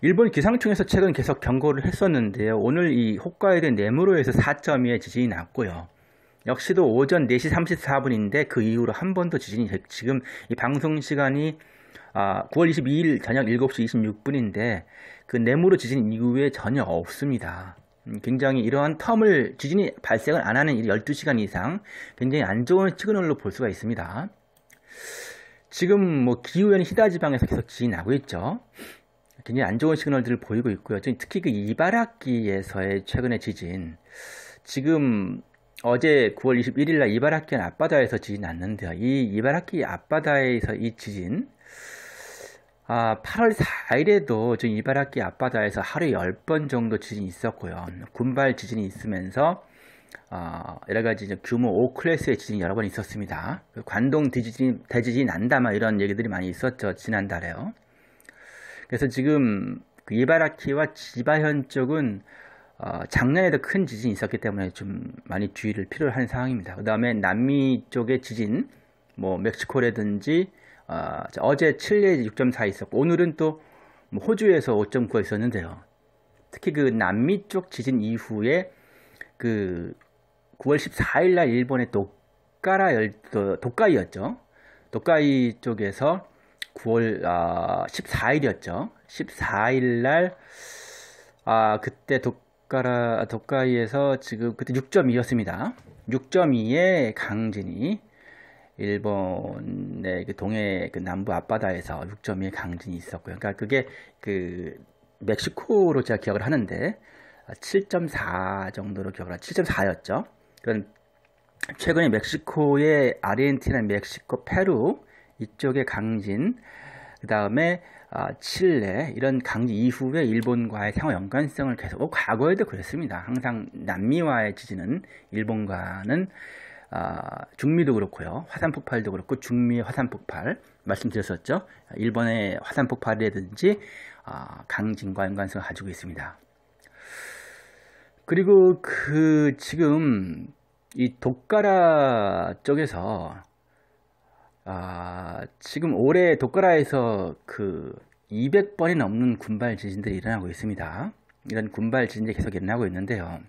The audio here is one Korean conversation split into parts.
일본 기상청에서 최근 계속 경고를 했었는데요. 오늘 이 홋카이도 네무로에서 4.2의 지진이 났고요. 역시도 오전 4시 34분인데 그 이후로 한 번 더 지진이 지금 이 방송 시간이 아, 9월 22일 저녁 7시 26분인데 그네무로 지진 이후에 전혀 없습니다. 음, 굉장히 이러한 텀을 지진이 발생을 안 하는 일이 12시간 이상 굉장히 안 좋은 시그널로 볼 수가 있습니다. 지금 뭐 기후에는 히다 지방에서 계속 지진이 나고 있죠. 굉장히 안 좋은 시그널들을 보이고 있고요. 특히 그 이바라키에서의 최근의 지진, 지금 어제 9월 21일 날 이바라키현 앞바다에서 지진 났는데요. 이 이바라키 앞바다에서 이 지진, 아, 8월 4일에도 지금 이바라키 앞바다에서 하루에 10번 정도 지진이 있었고요. 군발 지진이 있으면서 어, 여러 가지 규모 5클래스의 지진이 여러 번 있었습니다. 그 관동 대지진, 대지진이 난다, 막 이런 얘기들이 많이 있었죠. 지난달에요. 그래서 지금 그 이바라키와 지바현 쪽은 어, 작년에도 큰 지진이 있었기 때문에 좀 많이 주의를 필요로 하는 상황입니다. 그 다음에 남미 쪽의 지진, 뭐 멕시코라든지 어, 어제 칠레 6.4 있었고 오늘은 또 뭐 호주에서 5.9가 있었는데요. 특히 그 남미 쪽 지진 이후에 그 9월 14일 날 일본의 독가라 열도 도카이였죠. 독가이 쪽에서 9월 아, 14일이었죠. 14일 날 아, 그때 독가라 독가이에서 지금 그때 6.2였습니다. 6 2의 강진이 일본의 그 동해 그 남부 앞바다에서 6.2의 강진이 있었고요. 그러니까 그게 그 멕시코로 제가 기억을 하는데 7.4 정도로 기억을 하 7.4였죠. 그런 최근에 멕시코의 아르헨티나, 멕시코, 페루 이쪽에 강진, 그 다음에 아, 칠레 이런 강진 이후에 일본과의 상호 연관성을 계속 어, 과거에도 그랬습니다. 항상 남미와의 지진은 일본과는 아, 중미도 그렇고요. 화산 폭발도 그렇고 중미의 화산 폭발 말씀드렸었죠. 일본의 화산 폭발이라든지 아, 강진과 연관성을 가지고 있습니다. 그리고 그 지금 이 독가라 쪽에서 아, 지금 올해 도쿄라에서 그 200번이 넘는 군발 지진들이 일어나고 있습니다. 이런 군발 지진이 계속 일어나고 있는데요.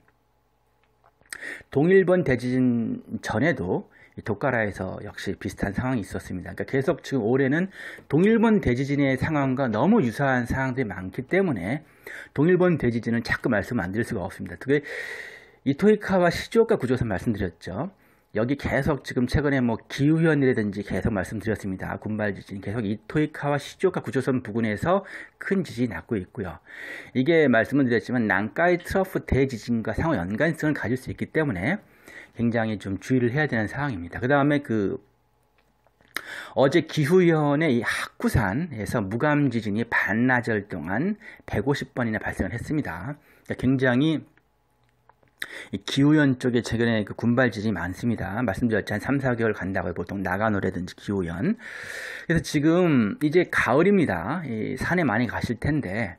동일본 대지진 전에도 도카라에서 역시 비슷한 상황이 있었습니다. 그러니까 계속 지금 올해는 동일본 대지진의 상황과 너무 유사한 상황들이 많기 때문에 동일본 대지진은 자꾸 말씀 안 드릴 수가 없습니다. 그게 이토이카와 시즈오카 구조에 말씀드렸죠. 여기 계속 지금 최근에 뭐 기후현이라든지 계속 말씀드렸습니다. 군발 지진 계속 이토이카와 시조카 구조선 부근에서 큰 지진이 났고 있고요. 이게 말씀을 드렸지만 난카이 트러프 대지진과 상호 연관성을 가질 수 있기 때문에 굉장히 좀 주의를 해야 되는 상황입니다. 그 다음에 그 어제 기후위원회 이 하쿠산에서 무감 지진이 반나절 동안 150번이나 발생을 했습니다. 그러니까 굉장히 기후현 쪽에 최근에 그 군발질이 많습니다. 말씀드렸지 한 3, 4개월 간다고 보통 나가노래든지 기후현. 그래서 지금 이제 가을입니다. 이 산에 많이 가실 텐데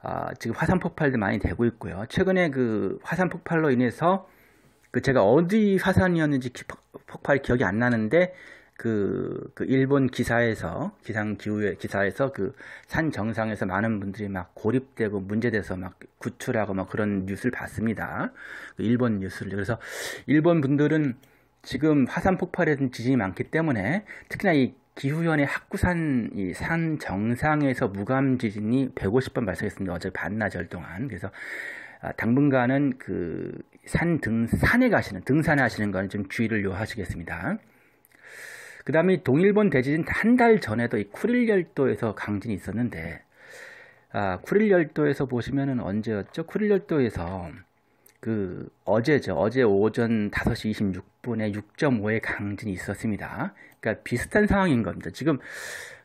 아, 지금 화산 폭발도 많이 되고 있고요. 최근에 그 화산 폭발로 인해서 그 제가 어디 화산이었는지 기, 폭발 기억이 안 나는데 그, 그 일본 기사에서 기상 기후의 기사에서 그 산 정상에서 많은 분들이 막 고립되고 문제돼서 막 구출하고 막 그런 뉴스를 봤습니다. 그 일본 뉴스를 그래서 일본 분들은 지금 화산 폭발에든 지진이 많기 때문에 특히나 이 기후현의 학구산 이 산 정상에서 무감 지진이 150번 발생했습니다. 어제 반나절 동안 그래서 아, 당분간은 그 산 등 산에 가시는 등산에 하시는 거는 좀 주의를 요하시겠습니다. 그 다음에 동일본 대지진 한 달 전에도 이 쿠릴 열도에서 강진이 있었는데, 아, 쿠릴 열도에서 보시면은 언제였죠? 쿠릴 열도에서 그 어제죠. 어제 오전 5시 26분에 6.5의 강진이 있었습니다. 그러니까 비슷한 상황인 겁니다. 지금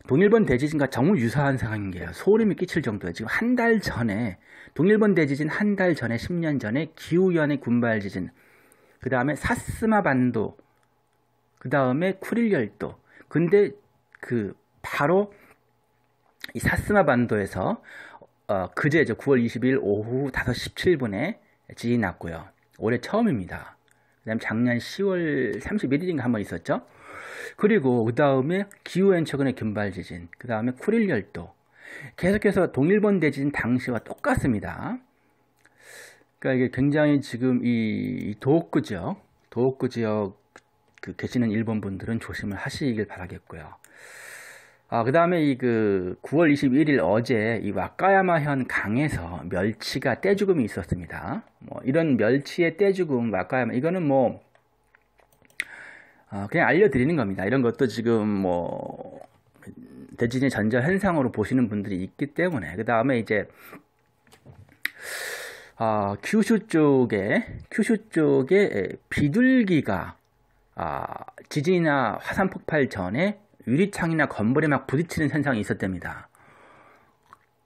동일본 대지진과 정말 유사한 상황인 게요. 소름이 끼칠 정도예요. 지금 한 달 전에 동일본 대지진 한 달 전에 10년 전에 기후연의 군발 지진, 그 다음에 사스마 반도 그 다음에 쿠릴 열도. 근데 그 바로 이 사스마 반도에서 어, 그제죠. 9월 20일 오후 5시 17분에 지진이 났고요. 올해 처음입니다. 그 다음 작년 10월 31일인가 한 번 있었죠. 그리고 그 다음에 기후엔 최근에 금발 지진, 그 다음에 쿠릴 열도. 계속해서 동일본 대지진 당시와 똑같습니다. 그러니까 이게 굉장히 지금 이 도호쿠 지역, 도호쿠 지역 그 계시는 일본 분들은 조심을 하시길 바라겠고요. 아, 그다음에 이그 9월 21일 어제 이 와카야마현 강에서 멸치가 떼죽음이 있었습니다. 뭐 이런 멸치의 떼죽음 와카야마 이거는 뭐 아, 그냥 알려드리는 겁니다. 이런 것도 지금 뭐 대지진 전자 현상으로 보시는 분들이 있기 때문에 그 다음에 이제 아, 큐슈 쪽에 큐슈 쪽에 비둘기가 아, 지진이나 화산 폭발 전에 유리창이나 건물에 막 부딪히는 현상이 있었답니다.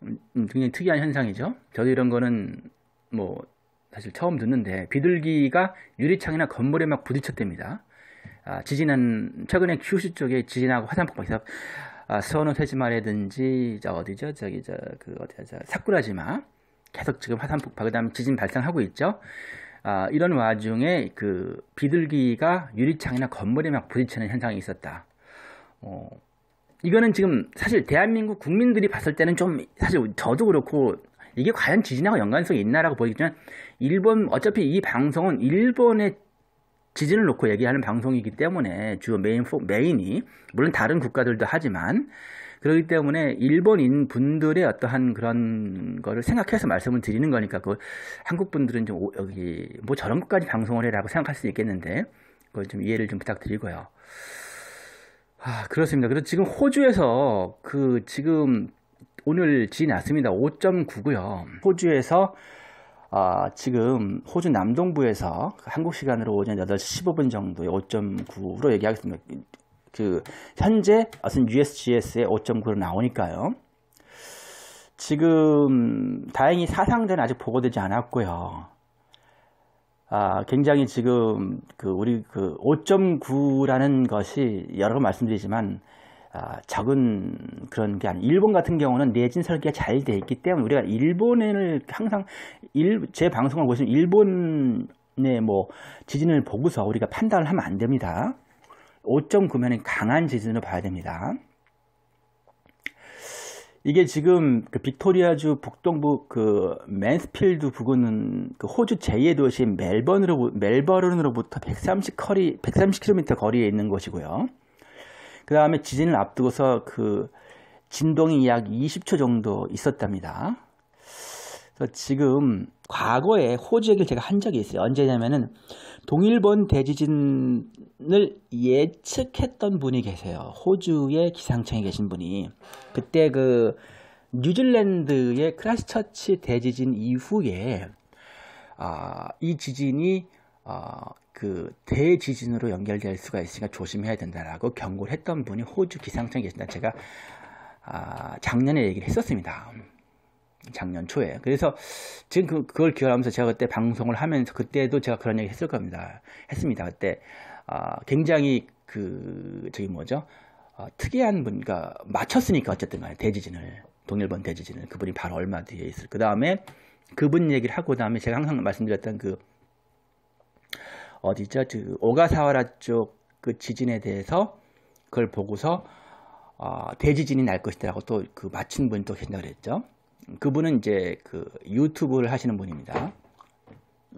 음, 음, 굉장히 특이한 현상이죠. 저도 이런 거는 뭐 사실 처음 듣는데 비둘기가 유리창이나 건물에 막 부딪혔답니다. 아, 지진은 최근에 큐슈 쪽에 지진하고 화산 폭발해서 아, 스원호 세지마라든지 어디죠? 저기 저 그 어디야? 사쿠라지마 계속 지금 화산 폭발 그다음에 지진 발생하고 있죠. 아, 이런 와중에 그 비둘기가 유리창이나 건물에 막 부딪히는 현상이 있었다. 어, 이거는 지금 사실 대한민국 국민들이 봤을 때는 좀 사실 저도 그렇고 이게 과연 지진하고 연관성이 있나라고 보이지만 일본 어차피 이 방송은 일본의 지진을 놓고 얘기하는 방송이기 때문에 주요 메인 메인이 물론 다른 국가들도 하지만 그렇기 때문에 일본인 분들의 어떠한 그런 거를 생각해서 말씀을 드리는 거니까 그 한국 분들은 좀 여기 뭐 저런 것까지 방송을 해라고 생각할 수 있겠는데 그걸 좀 이해를 좀 부탁드리고요. 아 그렇습니다. 그래서 지금 호주에서 그 지금 오늘 지났습니다. 5.9고요. 호주에서 아, 지금 호주 남동부에서 한국 시간으로 오전 8시 15분 정도에 5.9로 얘기하겠습니다. 그 현재 어떤 u s g s 에 5.9로 나오니까요. 지금 다행히 사상자는 아직 보고되지 않았고요. 아, 굉장히 지금 그 우리 그 5.9라는 것이 여러 번 말씀드리지만 아, 적은 그런 게 아니고 일본 같은 경우는 내진 설계가 잘 돼 있기 때문에 우리가 일본을 항상 일, 제 방송을 보시면 일본의 뭐 지진을 보고서 우리가 판단을 하면 안 됩니다. 5.9면은 강한 지진으로 봐야 됩니다. 이게 지금 그 빅토리아주 북동부 그 맨스필드 부근은 그 호주 제2의 도시 멜번으로 멜버른으로부터 130 거리 130km 거리에 있는 것이고요그 다음에 지진을 앞두고서 그 진동이 약 20초 정도 있었답니다. 그래서 지금 과거에 호주 얘기를 제가 한 적이 있어요. 언제냐면은 동일본 대지진을 예측했던 분이 계세요. 호주의 기상청에 계신 분이 그때 그 뉴질랜드의 크라스처치 대지진 이후에 아, 이 지진이 아, 그 대지진으로 연결될 수가 있으니까 조심해야 된다라고 경고를 했던 분이 호주 기상청에 계신다 제가 아, 작년에 얘기를 했었습니다. 작년 초에. 그래서 지금 그, 그걸 기억하면서 제가 그때 방송을 하면서 그때도 제가 그런 얘기 했을 겁니다. 했습니다. 그때 아, 굉장히 그 저기 뭐죠? 어, 특이한 분, 그니까 맞췄으니까 어쨌든 간에 대지진을 동일본 대지진을 그분이 바로 얼마 뒤에 있을. 그 다음에 그분 얘기를 하고 다음에 제가 항상 말씀드렸던 그 어디죠? 그 오가사와라 쪽 그 지진에 대해서 그걸 보고서 어, 대지진이 날 것이다라고 또 그 맞춘 분이 또 계신다 그죠 그분은 이제 그 유튜브를 하시는 분입니다.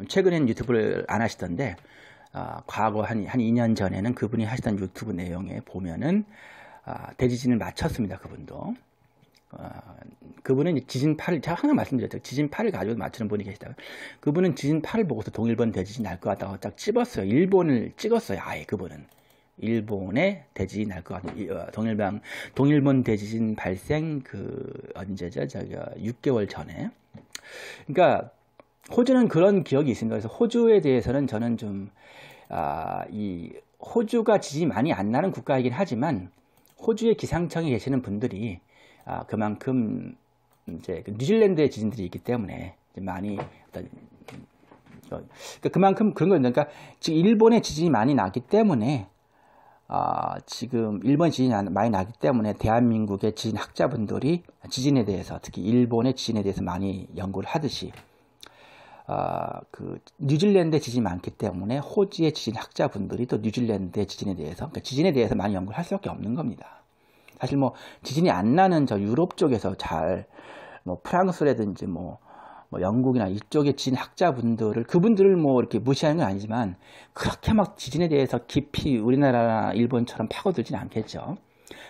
최근엔 유튜브를 안 하시던데 아, 과거 한, 한 2년 전에는 그분이 하시던 유튜브 내용에 보면은 아, 대지진을 맞췄습니다. 그분도. 아, 그분은 지진 파를 제가 항상 말씀드렸죠. 지진 파를 가지고 맞추는 분이 계시다가 그분은 지진 파를 보고서 동일본 대지진 날 것 같다고 딱 찝었어요. 일본을 찍었어요. 아예 그분은. 일본의 대지진 날것 같아요. 어, 동일방 동일본 대지진 발생 그 언제죠? 저기가 6개월 어, 전에. 그러니까 호주는 그런 기억이 있습니다. 그래서 호주에 대해서는 저는 좀 아, 이 호주가 지진이 많이 안 나는 국가이긴 하지만 호주의 기상청에 계시는 분들이 아, 그만큼 이제 그 뉴질랜드의 지진들이 있기 때문에 많이 어떤 음, 어, 그러니까 그만큼 그런 거니까 그러니까 지금 일본의 지진이 많이 나기 때문에 아, 지금 일본 지진이 많이 나기 때문에 대한민국의 지진 학자분들이 지진에 대해서 특히 일본의 지진에 대해서 많이 연구를 하듯이 아, 그 뉴질랜드 지진이 많기 때문에 호지의 지진 학자분들이 또 뉴질랜드 지진에 대해서 그러니까 지진에 대해서 많이 연구를 할 수밖에 없는 겁니다. 사실 뭐 지진이 안 나는 저 유럽 쪽에서 잘 뭐 프랑스라든지 뭐뭐 영국이나 이쪽의 진 학자분들을 그분들을 뭐 이렇게 무시하는 건 아니지만 그렇게 막 지진에 대해서 깊이 우리나라나 일본처럼 파고들지는 않겠죠.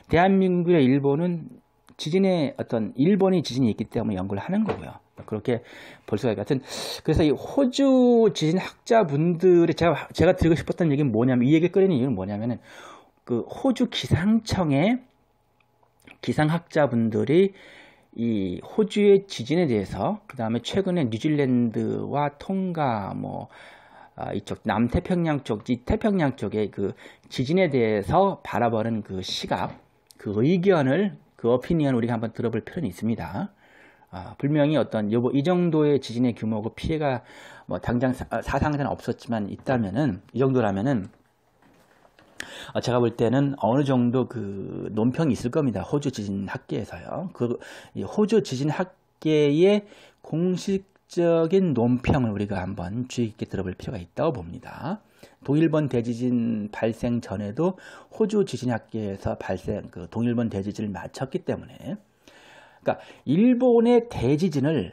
대한민국이나 일본은 지진에 어떤 일본이 지진이 있기 때문에 연구를 하는 거고요. 뭐 그렇게 볼 수가 있거든 그래서 이 호주 지진 학자분들의 제가 제가 드리고 싶었던 얘기는 뭐냐면 이 얘기를 끄는 이유는 뭐냐면은 그 호주 기상청의 기상학자분들이 이 호주의 지진에 대해서 그 다음에 최근에 뉴질랜드와 통가 뭐 아, 이쪽 남태평양 쪽, 이 태평양 쪽의 그 지진에 대해서 바라보는 그 시각, 그 의견을 그 어피니언 우리가 한번 들어볼 필요는 있습니다. 아, 분명히 어떤 요거 이 정도의 지진의 규모고 피해가 뭐 당장 아, 사상자는 없었지만 있다면은 이 정도라면은 아, 제가 볼 때는 어느 정도 그 논평이 있을 겁니다. 호주 지진 학계에서요. 그 호주 지진 학계의 공식적인 논평을 우리가 한번 주의 깊게 들어볼 필요가 있다고 봅니다. 동일본 대지진 발생 전에도 호주 지진 학계에서 발생 그 동일본 대지진을 맞췄기 때문에 그러니까 일본의 대지진을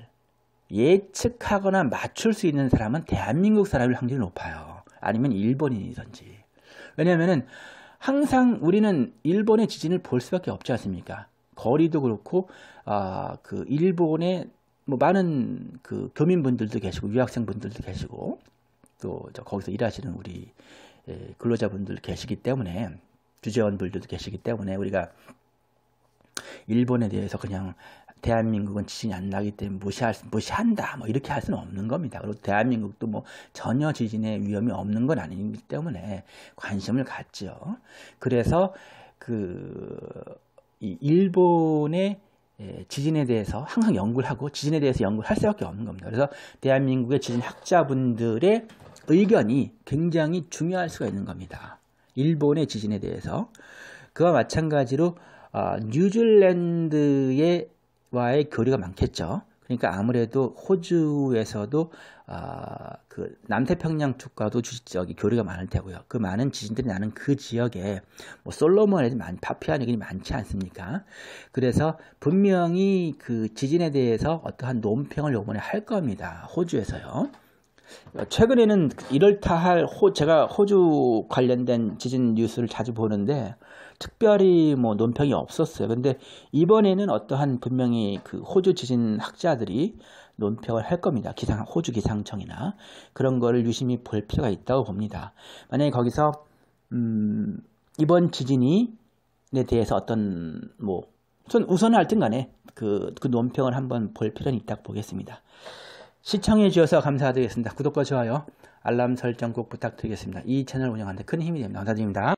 예측하거나 맞출 수 있는 사람은 대한민국 사람일 확률이 높아요. 아니면 일본인이든지. 왜냐면은 항상 우리는 일본의 지진을 볼 수밖에 없지 않습니까? 거리도 그렇고 아 그 일본의 뭐 많은 그 교민분들도 계시고 유학생분들도 계시고 또저 거기서 일하시는 우리 예, 근로자분들 계시기 때문에 주재원분들도 계시기 때문에 우리가 일본에 대해서 그냥 대한민국은 지진이 안 나기 때문에 무시할 무시한다 뭐 이렇게 할 수는 없는 겁니다. 그리고 대한민국도 뭐 전혀 지진의 위험이 없는 건 아니기 때문에 관심을 갖죠 그래서 그 일본의 예, 지진에 대해서 항상 연구를 하고 지진에 대해서 연구를 할 수밖에 없는 겁니다. 그래서 대한민국의 지진 학자분들의 의견이 굉장히 중요할 수가 있는 겁니다. 일본의 지진에 대해서 그와 마찬가지로 어, 뉴질랜드의 와의 교류가 많겠죠. 그러니까 아무래도 호주에서도 아, 그 남태평양 쪽과도 주, 역이 교류가 많을 테고요. 그 많은 지진들이 나는 그 지역에 뭐 솔로몬에도 많이 파피안 얘기 많지 않습니까? 그래서 분명히 그 지진에 대해서 어떠한 논평을 요번에 할 겁니다. 호주에서요. 최근에는 이럴타할 호, 제가 호주 관련된 지진 뉴스를 자주 보는데 특별히 뭐 논평이 없었어요. 근데 이번에는 어떠한 분명히 그 호주 지진 학자들이 논평을 할 겁니다. 기상 호주 기상청이나 그런 거를 유심히 볼 필요가 있다고 봅니다. 만약에 거기서 음, 이번 지진이에 대해서 어떤 뭐 우선 우선은 하튼 간에 그, 그 논평을 한번 볼 필요는 있다고 보겠습니다. 시청해 주셔서 감사드리겠습니다. 구독과 좋아요, 알람 설정 꼭 부탁드리겠습니다. 이 채널 운영하는데 큰 힘이 됩니다. 감사드립니다.